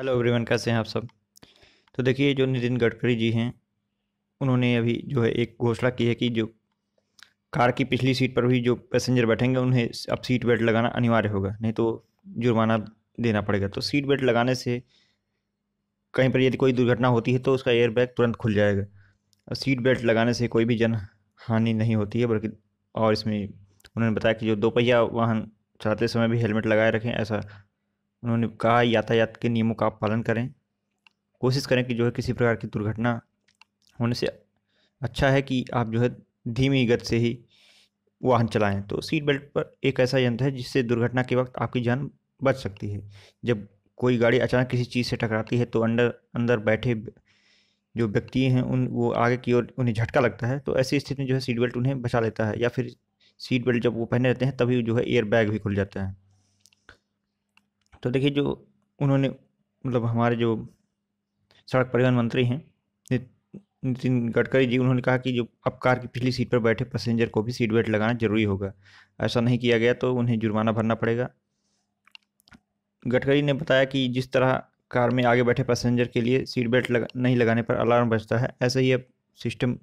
hello everyone कैसे हैं आप सब तो देखिए जो नितिन गडकरी जी हैं उन्होंने अभी जो है एक घोषणा की है कि जो कार की पिछली सीट पर भी जो पैसेंजर बैठेंगे उन्हें अब सीट बेल्ट लगाना अनिवार्य होगा नहीं तो जुर्माना देना पड़ेगा तो सीट बेल्ट लगाने से कहीं पर यदि कोई दुर्घटना होती है तो उसका एयरबैग तुरंत खुल जाएगा और सीट बेल्ट लगाने से कोई भी जन हानि नहीं होती है बल्कि और इसमें उन्होंने बताया कि जो दोपहिया वाहन चलाते समय भी हेलमेट लगाए रखें ऐसा उन्होंने कहा यातायात के नियमों का पालन करें कोशिश करें कि जो है किसी प्रकार की दुर्घटना होने से अच्छा है कि आप जो है धीमी गति से ही वाहन चलाएं तो सीट बेल्ट पर एक ऐसा यंत्र है जिससे दुर्घटना के वक्त आपकी जान बच सकती है जब कोई गाड़ी अचानक किसी चीज़ से टकराती है तो अंदर अंदर बैठे जो व्यक्ति हैं उन वो आगे की ओर उन्हें झटका लगता है तो ऐसी स्थिति में जो है सीट बेल्ट उन्हें बचा लेता है या फिर सीट बेल्ट जब वो पहने रहते हैं तभी जो है एयर बैग भी खुल जाता है तो देखिए जो उन्होंने मतलब हमारे जो सड़क परिवहन मंत्री हैं नितिन गडकरी जी उन्होंने कहा कि जो अब कार की पिछली सीट पर बैठे पैसेंजर को भी सीट बेल्ट लगाना जरूरी होगा ऐसा नहीं किया गया तो उन्हें जुर्माना भरना पड़ेगा गडकरी ने बताया कि जिस तरह कार में आगे बैठे पैसेंजर के लिए सीट बेल्ट लगा, नहीं लगाने पर अलार्म बजता है ऐसे ही अब सिस्टम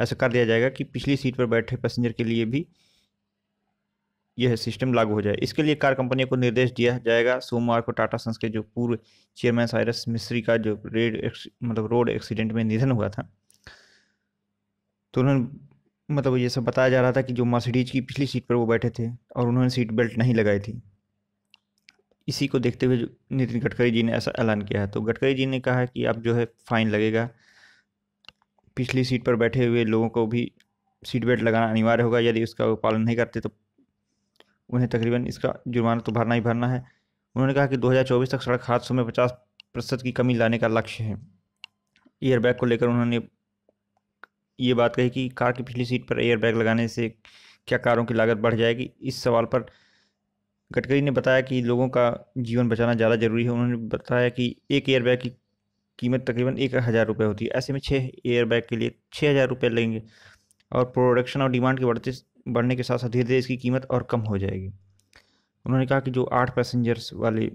ऐसा कर दिया जाएगा कि पिछली सीट पर बैठे पैसेंजर के लिए भी यह सिस्टम लागू हो जाए इसके लिए कार कंपनियों को निर्देश दिया जाएगा सोमवार को टाटा संस के जो पूर्व चेयरमैन साइरस मिश्री का जो रेड मतलब रोड एक्सीडेंट में निधन हुआ था तो उन्होंने मतलब ये सब बताया जा रहा था कि जो मर्सिडीज की पिछली सीट पर वो बैठे थे और उन्होंने सीट बेल्ट नहीं लगाई थी इसी को देखते हुए नितिन गडकरी जी ने ऐसा ऐलान किया है तो गडकरी जी ने कहा कि अब जो है फाइन लगेगा पिछली सीट पर बैठे हुए लोगों को भी सीट बेल्ट लगाना अनिवार्य होगा यदि उसका पालन नहीं करते तो उन्हें तकरीबन इसका जुर्माना तो भरना ही भरना है उन्होंने कहा कि 2024 तक सड़क हादसों में 50 प्रतिशत की कमी लाने का लक्ष्य है एयरबैग को लेकर उन्होंने ये बात कही कि कार की पिछली सीट पर एयरबैग लगाने से क्या कारों की लागत बढ़ जाएगी इस सवाल पर गडकरी ने बताया कि लोगों का जीवन बचाना ज़्यादा ज़रूरी है उन्होंने बताया कि एक एयरबैग की कीमत तकरीबन एक हज़ार रुपये होती है ऐसे में छः एयरबैग के लिए छः हज़ार रुपये लगेंगे और प्रोडक्शन और डिमांड के बढ़ते बढ़ने के साथ साथ धीरे धीरे इसकी कीमत और कम हो जाएगी उन्होंने कहा कि जो आठ पैसेंजर्स वाली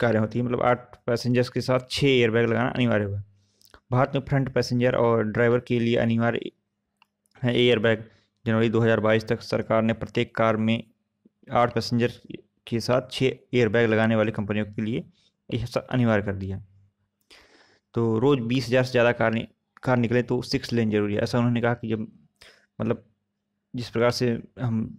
कारें होती हैं मतलब आठ पैसेंजर्स के साथ छः एयरबैग लगाना अनिवार्य होगा भारत में फ्रंट पैसेंजर और ड्राइवर के लिए अनिवार्य है एयरबैग जनवरी 2022 तक सरकार ने प्रत्येक कार में आठ पैसेंजर के साथ छः एयरबैग लगाने वाली कंपनियों के लिए यह अनिवार्य कर दिया तो रोज़ बीस हज़ार से ज़्यादा कार कार निकले तो सिक्स लेन जरूरी है ऐसा उन्होंने कहा कि जब मतलब जिस प्रकार से हम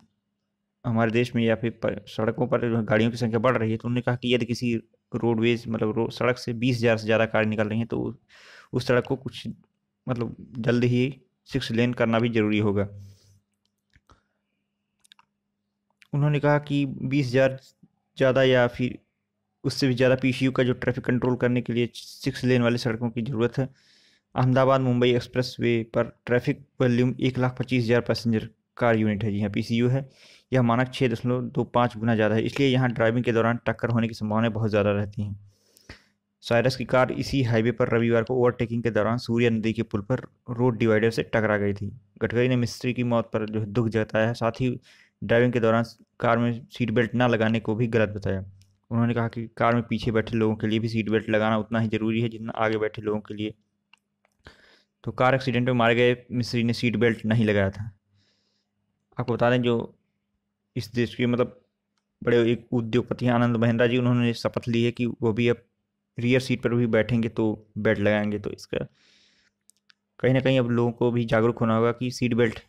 हमारे देश में या फिर सड़कों पर गाड़ियों की संख्या बढ़ रही है तो उन्होंने कहा कि यदि किसी रोडवेज मतलब रो, सड़क से बीस हज़ार से ज़्यादा कार निकल रही हैं तो उस सड़क को कुछ मतलब जल्द ही सिक्स लेन करना भी ज़रूरी होगा उन्होंने कहा कि बीस हज़ार ज़्यादा या फिर उससे भी ज़्यादा पी का जो ट्रैफिक कंट्रोल करने के लिए सिक्स लेन वाली सड़कों की ज़रूरत है अहमदाबाद मुंबई एक्सप्रेस वे पर ट्रैफिक वॉल्यूम एक लाख पच्चीस हज़ार पैसेंजर कार यूनिट है जी हाँ पी है यह मानक छः दशमलव दो पाँच गुना ज़्यादा है इसलिए यहाँ ड्राइविंग के दौरान टक्कर होने की संभावनाएं बहुत ज़्यादा रहती हैं साइरस की कार इसी हाईवे पर रविवार को ओवरटेकिंग के दौरान सूर्य नदी के पुल पर रोड डिवाइडर से टकरा गई थी गडकरी ने मिस्त्री की मौत पर जो दुख जताया है साथ ही ड्राइविंग के दौरान कार में सीट बेल्ट ना लगाने को भी गलत बताया उन्होंने कहा कि कार में पीछे बैठे लोगों के लिए भी सीट बेल्ट लगाना उतना ही ज़रूरी है जितना आगे बैठे लोगों के लिए तो कार एक्सीडेंट में मारे गए मिस्त्री ने सीट बेल्ट नहीं लगाया था आपको बता दें जो इस देश के मतलब बड़े एक उद्योगपति हैं आनंद महिंद्रा जी उन्होंने शपथ ली है कि वो भी अब रियर सीट पर भी बैठेंगे तो बेल्ट लगाएंगे तो इसका कहीं ना कहीं अब लोगों को भी जागरूक होना होगा कि सीट बेल्ट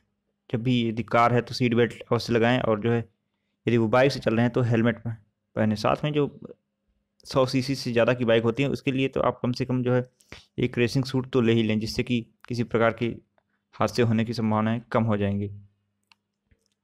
जब भी यदि कार है तो सीट बेल्ट अवश्य लगाएं और जो है यदि वो बाइक से चल रहे हैं तो हेलमेट पहने साथ में जो सौ सी से ज़्यादा की बाइक होती है उसके लिए तो आप कम से कम जो है एक रेसिंग सूट तो ले ही लें जिससे कि किसी प्रकार के हादसे होने की संभावनाएँ कम हो जाएंगी